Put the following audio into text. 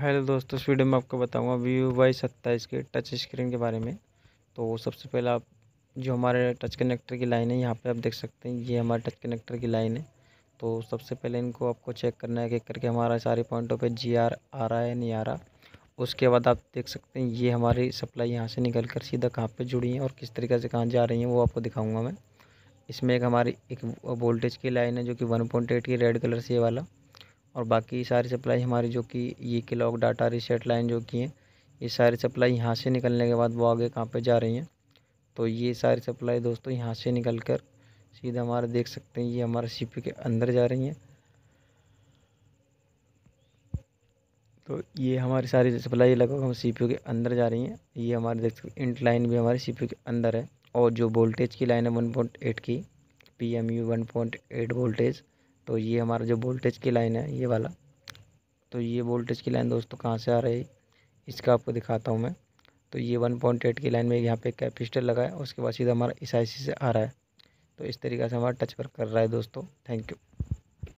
hello दोस्तों इस video में आपको बताऊंगा वीवो वाई सत्ताईस के टच स्क्रीन के बारे में तो सबसे पहले आप जो हमारे टच कनेक्टर की लाइन है यहाँ पे आप देख सकते हैं ये हमारे टच कनेक्टर की लाइन है तो सबसे पहले इनको आपको चेक करना है कि करके हमारा सारे पॉइंटों पे जी आर आ रहा है नहीं आ रहा उसके बाद आप देख सकते हैं ये हमारी सप्लाई यहाँ से निकल कर सीधा कहाँ पर जुड़ी है और किस तरीके से कहाँ जा रही हैं वो आपको दिखाऊँगा मैं इसमें एक हमारी एक वोल्टेज की लाइन है जो कि वन पॉइंट एट की रेड कलर से वाला और बाकी सारी सप्लाई हमारी जो कि ये क्लॉक डाटा रिसेट लाइन जो की हैं ये सारी सप्लाई यहाँ से निकलने के बाद वो आगे कहाँ पे जा रही हैं तो ये सारी सप्लाई दोस्तों यहाँ से निकल कर सीधा हमारे देख सकते हैं ये हमारे सी के अंदर जा रही हैं तो ये हमारी सारी सप्लाई लगभग हम सी के अंदर जा रही हैं ये हमारे देख सकते इंट लाइन भी हमारी सी के अंदर है और जो वोल्टेज की लाइन है वन पॉइंट एट की P M U one point eight voltage तो ये हमारा जो वोल्टेज की लाइन है ये वाला तो ये वोल्टेज की लाइन दोस्तों कहाँ से आ रही इसका आपको दिखाता हूँ मैं तो ये वन पॉइंट एट की लाइन में यहाँ पे कैपेसिटर है उसके बाद सीधा हमारा इस आई सी से आ रहा है तो इस तरीके से हमारा टच पर कर रहा है दोस्तों थैंक यू